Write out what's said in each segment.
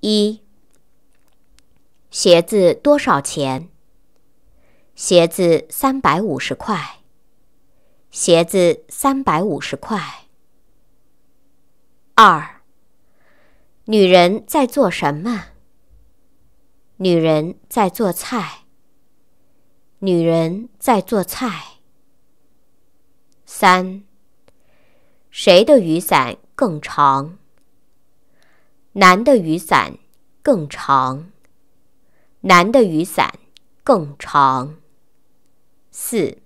一，鞋子多少钱？鞋子三百五十块。鞋子三百五十块。二，女人在做什么？女人在做菜。女人在做菜。三，谁的雨伞更长？男的雨伞更长。男的雨伞更长。四。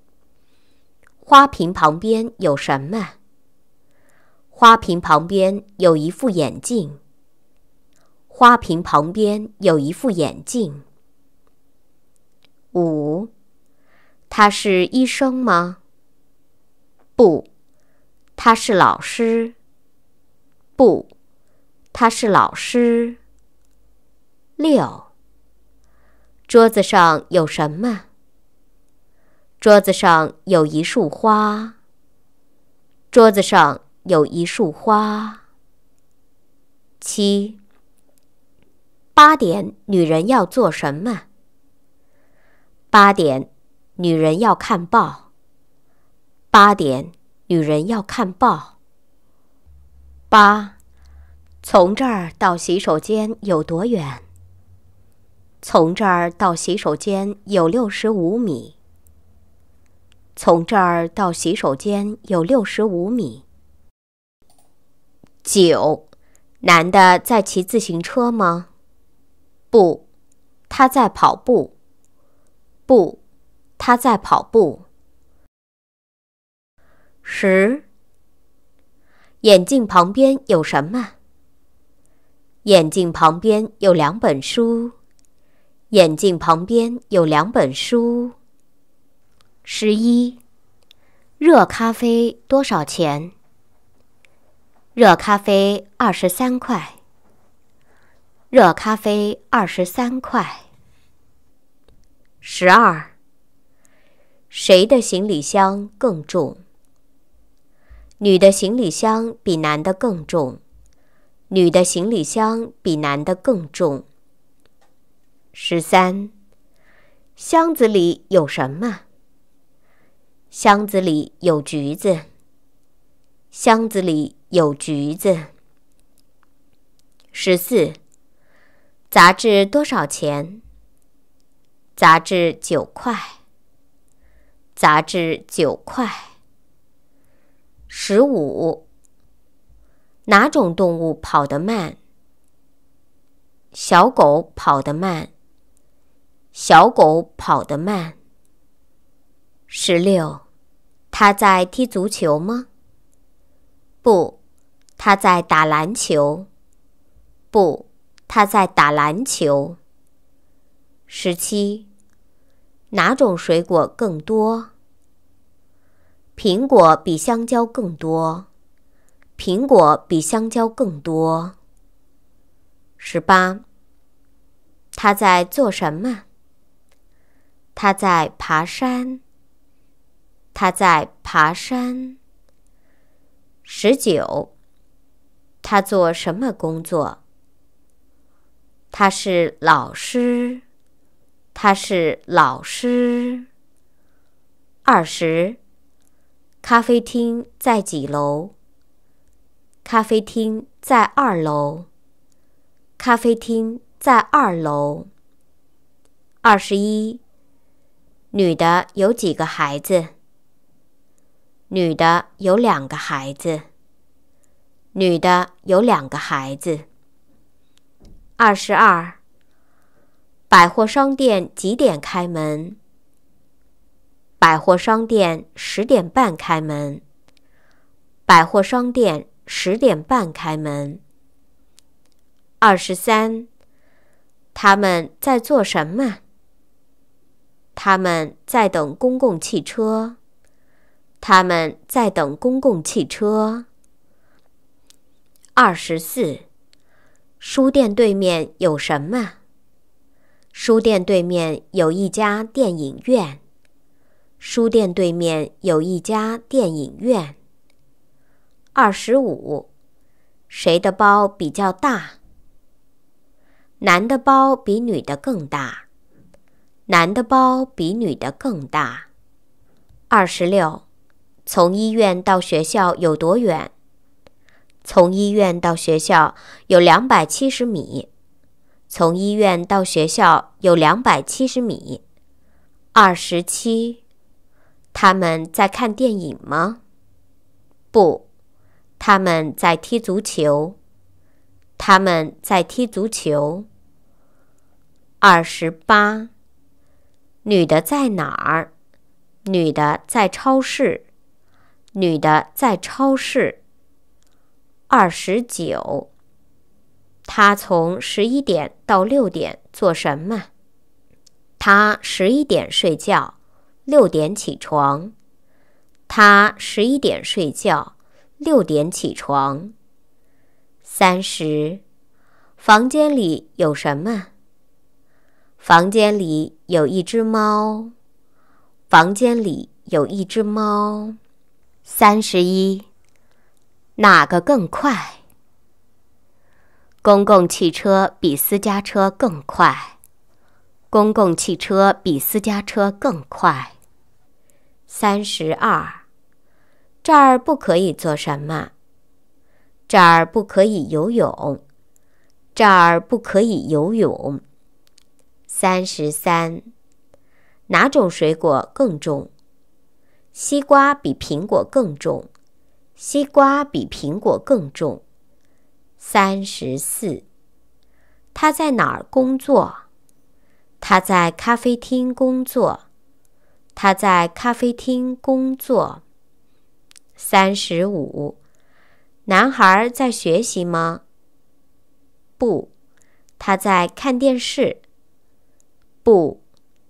花瓶旁边有什么？花瓶旁边有一副眼镜。花瓶旁边有一副眼镜。五。他是医生吗？不，他是老师。不。他是老师。六，桌子上有什么？桌子上有一束花。桌子上有一束花。七，八点女人要做什么？八点女人要看报。八点女人要看报。八。从这儿到洗手间有多远？从这儿到洗手间有六十五米。从这儿到洗手间有六十五米。九，男的在骑自行车吗？不，他在跑步。不，他在跑步。十，眼镜旁边有什么？眼镜旁边有两本书。眼镜旁边有两本书。十一，热咖啡多少钱？热咖啡二十三块。热咖啡二十三块。十二，谁的行李箱更重？女的行李箱比男的更重。女的行李箱比男的更重。十三，箱子里有什么？箱子里有橘子。箱子里有橘子。十四，杂志多少钱？杂志九块。杂志九块。十五。哪种动物跑得慢？小狗跑得慢。小狗跑得慢。十六，他在踢足球吗？不，他在打篮球。不，他在打篮球。十七，哪种水果更多？苹果比香蕉更多。苹果比香蕉更多。十八，他在做什么？他在爬山。他在爬山。十九，他做什么工作？他是老师。他是老师。二十，咖啡厅在几楼？咖啡厅在二楼。咖啡厅在二楼。二十一，女的有几个孩子？女的有两个孩子。女的有两个孩子。二十二，百货商店几点开门？百货商店十点半开门。百货商店。十点半开门。二十三，他们在做什么？他们在等公共汽车。他们在等公共汽车。二十四，书店对面有什么？书店对面有一家电影院。书店对面有一家电影院。二十五，谁的包比较大？男的包比女的更大。男的包比女的更大。二十六，从医院到学校有多远？从医院到学校有两百七十米。从医院到学校有两百七十米。二十七，他们在看电影吗？不。他们在踢足球，他们在踢足球。二十八，女的在哪儿？女的在超市，女的在超市。二十九，他从十一点到六点做什么？他十一点睡觉，六点起床。他十一点睡觉。六点起床。三十，房间里有什么？房间里有一只猫。房间里有一只猫。三十一，哪个更快？公共汽车比私家车更快。公共汽车比私家车更快。三十二。这儿不可以做什么？这儿不可以游泳。这儿不可以游泳。三十三，哪种水果更重？西瓜比苹果更重。西瓜比苹果更重。三十四，他在哪儿工作？他在咖啡厅工作。他在咖啡厅工作。三十五，男孩在学习吗？不，他在看电视。不，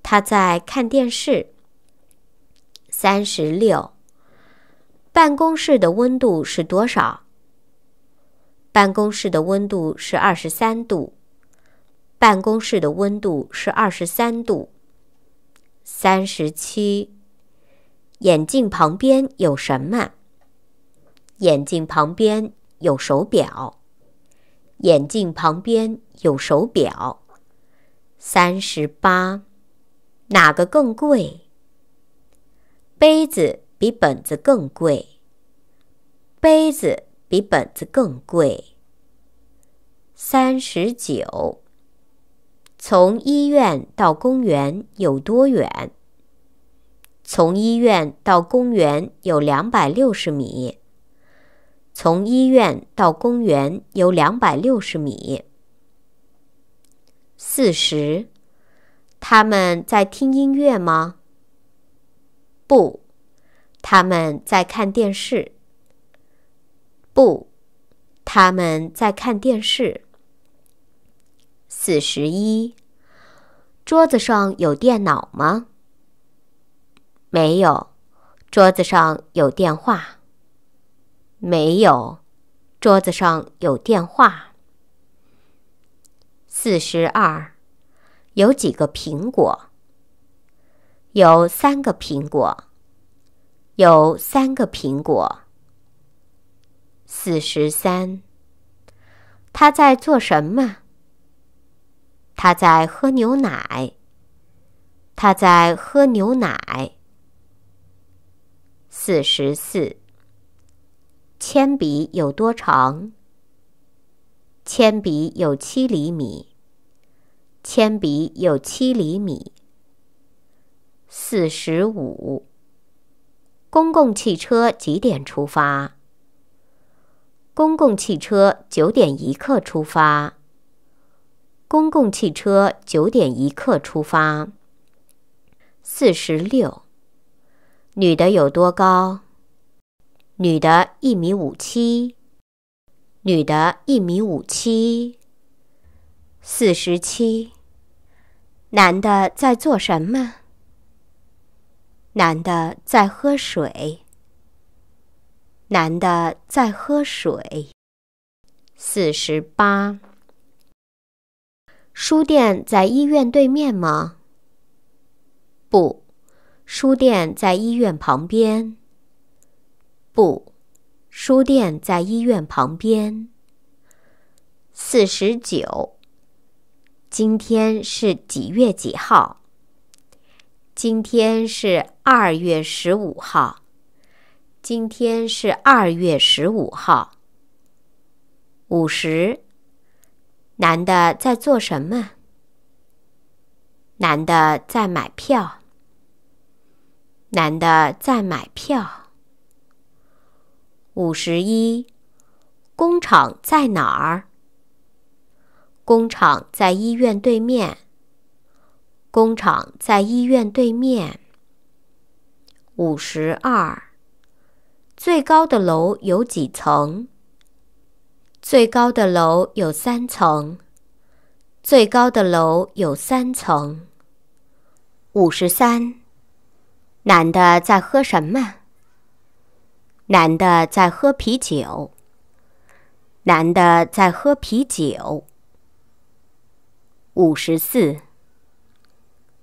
他在看电视。三十六，办公室的温度是多少？办公室的温度是二十三度。办公室的温度是二十三度。三十七。眼镜旁边有什么？眼镜旁边有手表。眼镜旁边有手表。三十八，哪个更贵？杯子比本子更贵。杯子比本子更贵。三十九，从医院到公园有多远？从医院到公园有两百六十米。从医院到公园有两百六十米。四十，他们在听音乐吗？不，他们在看电视。不，他们在看电视。四十一，桌子上有电脑吗？没有，桌子上有电话。没有，桌子上有电话。四十二，有几个苹果？有三个苹果。有三个苹果。四十三，他在做什么？他在喝牛奶。他在喝牛奶。四十四。铅笔有多长？铅笔有七厘米。铅笔有七厘米。四十五。公共汽车几点出发？公共汽车九点一刻出发。公共汽车九点一刻出发。四十六。女的有多高？女的一米五七，女的一米五七。四十七。男的在做什么？男的在喝水。男的在喝水。四十八。书店在医院对面吗？不。书店在医院旁边。不，书店在医院旁边。四十九。今天是几月几号？今天是二月十五号。今天是二月十五号。五十。男的在做什么？男的在买票。男的在买票。五十一，工厂在哪儿？工厂在医院对面。工厂在医院对面。五十二，最高的楼有几层？最高的楼有三层。最高的楼有三层。五十三。男的在喝什么？男的在喝啤酒。男的在喝啤酒。五十四。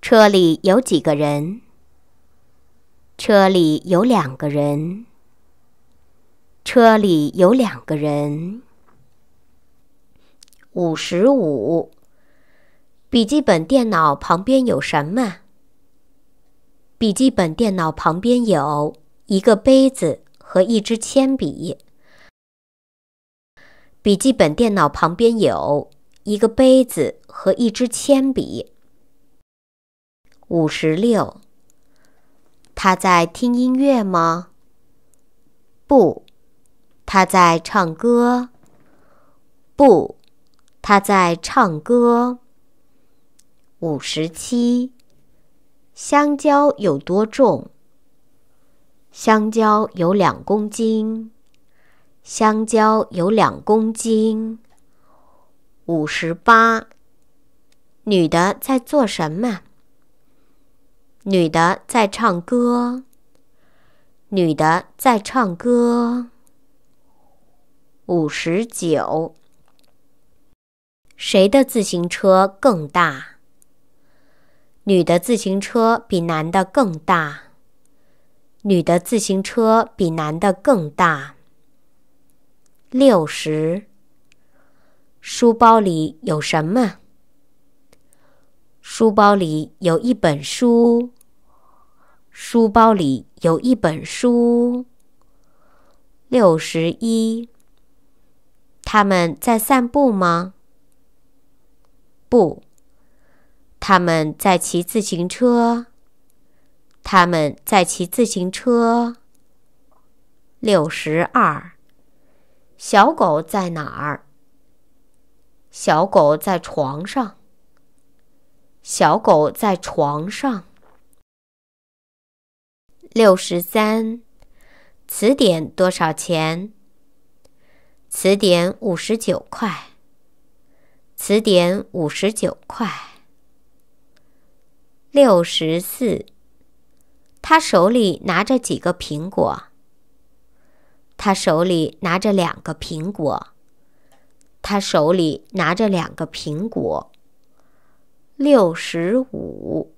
车里有几个人？车里有两个人。车里有两个人。五十五。笔记本电脑旁边有什么？笔记本电脑旁边有一个杯子和一支铅笔。笔记本电脑旁边有一个杯子和一支铅笔。五十六，他在听音乐吗？不，他在唱歌。不，他在唱歌。五十七。香蕉有多重？香蕉有两公斤。香蕉有两公斤。五十八。女的在做什么？女的在唱歌。女的在唱歌。五十九。谁的自行车更大？女的自行车比男的更大。女的自行车比男的更大。六十。书包里有什么？书包里有一本书。书包里有一本书。六十一。他们在散步吗？不。他们在骑自行车。他们在骑自行车。六十二。小狗在哪儿？小狗在床上。小狗在床上。六十三。词典多少钱？词典五十九块。词典五十九块。六十四，他手里拿着几个苹果。他手里拿着两个苹果。他手里拿着两个苹果。六十五，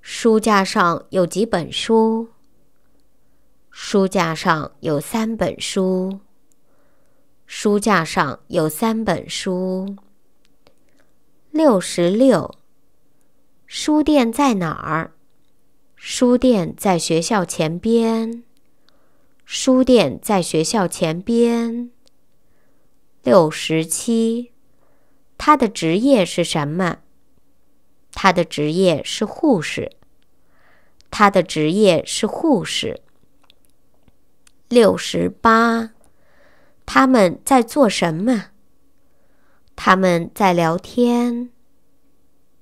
书架上有几本书。书架上有三本书。书架上有三本书。六十六。书店在哪儿？书店在学校前边。书店在学校前边。六十七，他的职业是什么？他的职业是护士。他的职业是护士。六十八，他们在做什么？他们在聊天。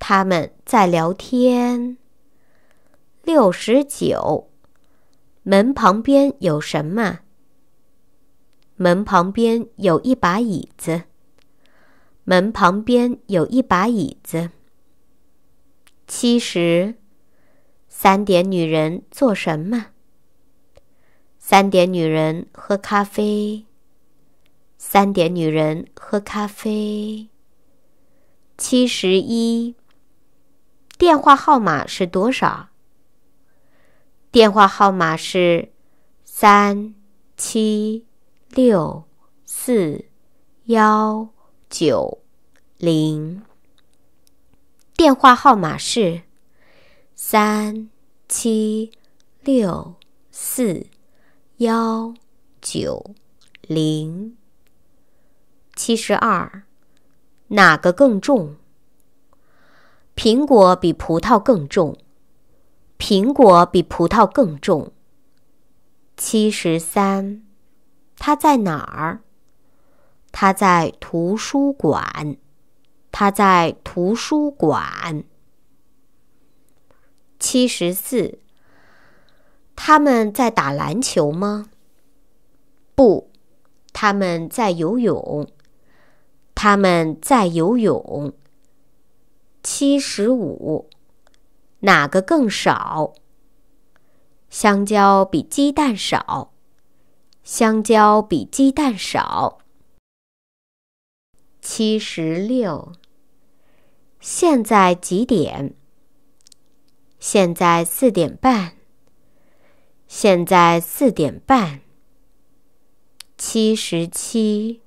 他们在聊天。六十九，门旁边有什么？门旁边有一把椅子。门旁边有一把椅子。七十，三点女人做什么？三点女人喝咖啡。三点女人喝咖啡。七十一。电话号码是多少？电话号码是三七六四幺九零。电话号码是三七六四幺九零。七十二，哪个更重？苹果比葡萄更重，苹果比葡萄更重。七十三，他在哪儿？他在图书馆，他在图书馆。七十四，他们在打篮球吗？不，他们在游泳，他们在游泳。七十五，哪个更少？香蕉比鸡蛋少。香蕉比鸡蛋少。七十六，现在几点？现在四点半。现在四点半。七十七，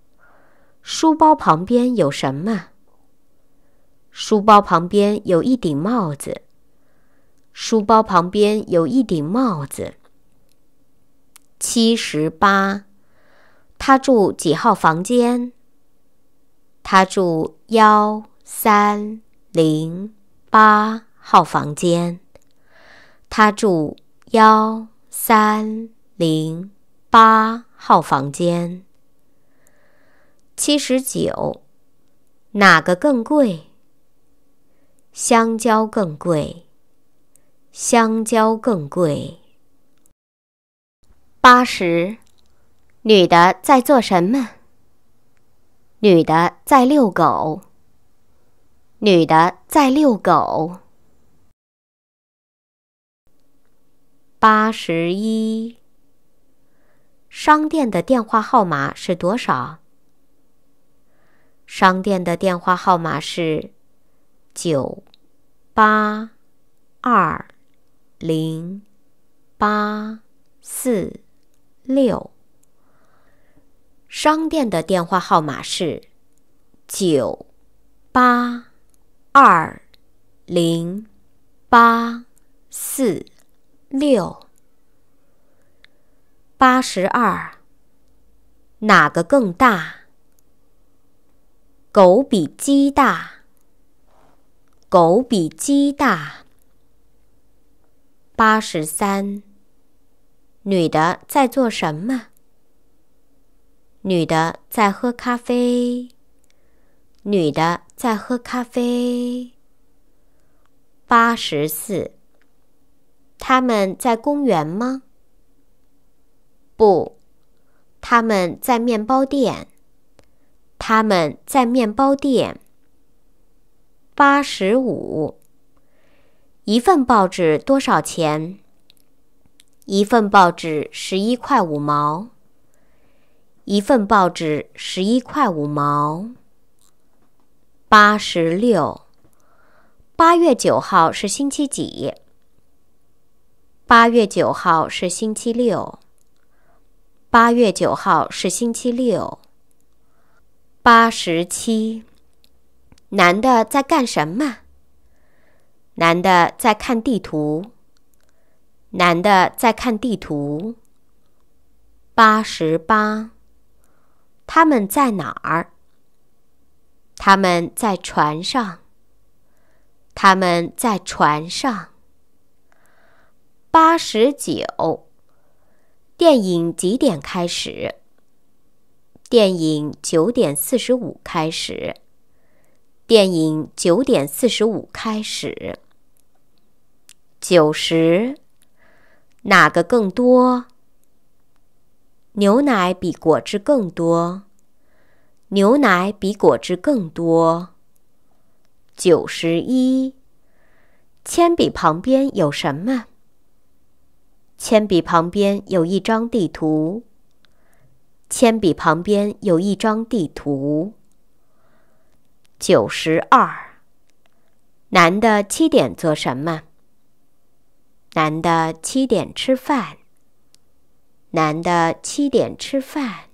书包旁边有什么？书包旁边有一顶帽子。书包旁边有一顶帽子。七十八，他住几号房间？他住幺三零八号房间。他住幺三零八号房间。七十九，哪个更贵？香蕉更贵，香蕉更贵。八十，女的在做什么？女的在遛狗，女的在遛狗。八十一，商店的电话号码是多少？商店的电话号码是。九八二零八四六，商店的电话号码是九八二零八四六。八十二，哪个更大？狗比鸡大。狗比鸡大。八十三。女的在做什么？女的在喝咖啡。女的在喝咖啡。八十四。他们在公园吗？不，他们在面包店。他们在面包店。八十五，一份报纸多少钱？一份报纸十一块五毛。一份报纸十一块五毛。八十六，八月九号是星期几？八月九号是星期六。八月九号是星期六。八十七。男的在干什么？男的在看地图。男的在看地图。八十八，他们在哪儿？他们在船上。他们在船上。八十九，电影几点开始？电影九点四十五开始。电影九点四十五开始。九十，哪个更多？牛奶比果汁更多。牛奶比果汁更多。九十一，铅笔旁边有什么？铅笔旁边有一张地图。铅笔旁边有一张地图。九十二。男的七点做什么？男的七点吃饭。男的七点吃饭。